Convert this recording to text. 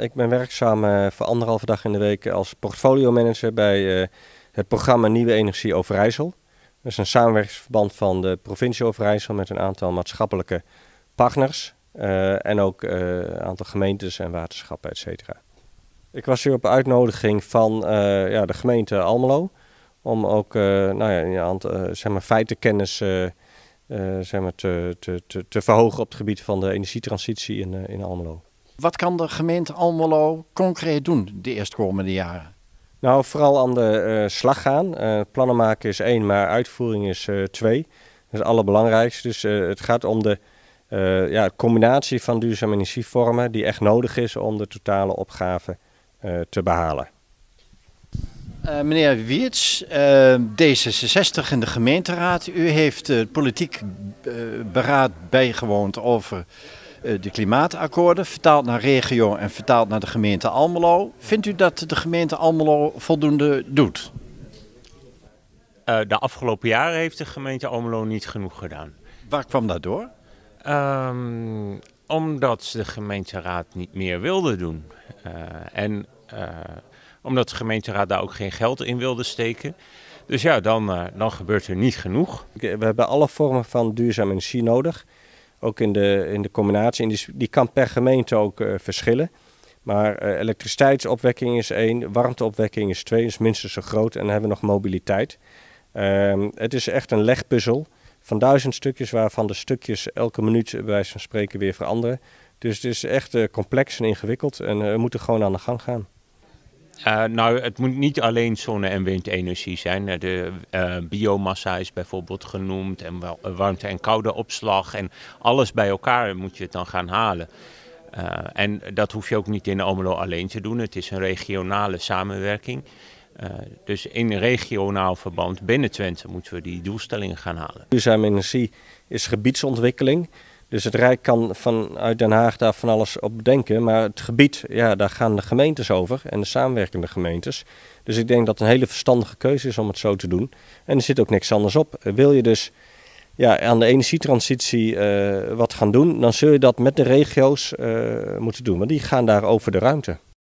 Ik ben werkzaam voor anderhalve dag in de week als manager bij eh, het programma Nieuwe Energie Overijssel. Dat is een samenwerkingsverband van de provincie Overijssel met een aantal maatschappelijke partners eh, en ook een eh, aantal gemeentes en waterschappen, et cetera. Ik was hier op uitnodiging van ja, de gemeente Almelo om ook nou ja, een aantal zeg maar feitenkennis zeg maar te, te, te, verhogen op het gebied van de energietransitie in, in Almelo. Wat kan de gemeente Almelo concreet doen de eerstkomende jaren? Nou, vooral aan de eh, slag gaan. Eh, plannen maken is één, maar uitvoering is eh, twee. Dat is het allerbelangrijkste. Dus het gaat om de ja, combinatie van duurzame energievormen die echt nodig is om de totale opgave te behalen. meneer Wiertz, D66 in de gemeenteraad. U heeft politiek beraad bijgewoond over eh, de klimaatakkoorden, vertaald naar regio en vertaald naar de gemeente Almelo. Vindt u dat de gemeente Almelo voldoende doet? Eh, de afgelopen jaren heeft de gemeente Almelo niet genoeg gedaan. Waar kwam dat door? Ehm, omdat de gemeenteraad niet meer wilde doen. Eh, en omdat de gemeenteraad daar ook geen geld in wilde steken. Dus ja, dan, dan gebeurt er niet genoeg. We hebben alle vormen van duurzaam energie nodig ook in de, in de combinatie. die, die kan per gemeente ook eh, verschillen. Maar eh, elektriciteitsopwekking is één, warmteopwekking is twee, is minstens zo groot. En dan hebben we nog mobiliteit. Ehm, het is echt een legpuzzel van duizend stukjes, waarvan de stukjes elke minuut eh, bij wijze spreken weer veranderen. Dus het is echt complex en ingewikkeld en we moeten gewoon aan de gang gaan. Eh, nou, het moet niet alleen zonne- en windenergie zijn. Eh, de eh, biomassa is bijvoorbeeld genoemd en warmte- en koude opslag. En alles bij elkaar moet je het dan gaan halen. en dat hoef je ook niet in Omelo alleen te doen. Het is een regionale samenwerking. dus in regionaal verband binnen Twente moeten we die doelstellingen gaan halen. Duurzame energie is gebiedsontwikkeling. Dus het Rijk kan vanuit Den Haag daar van alles op bedenken. Maar het gebied, ja, daar gaan de gemeentes over en de samenwerkende gemeentes. Dus ik denk dat het een hele verstandige keuze is om het zo te doen. En er zit ook niks anders op. Wil je dus ja, aan de energietransitie eh, wat gaan doen, dan zul je dat met de regio's eh, moeten doen. Want die gaan daar over de ruimte.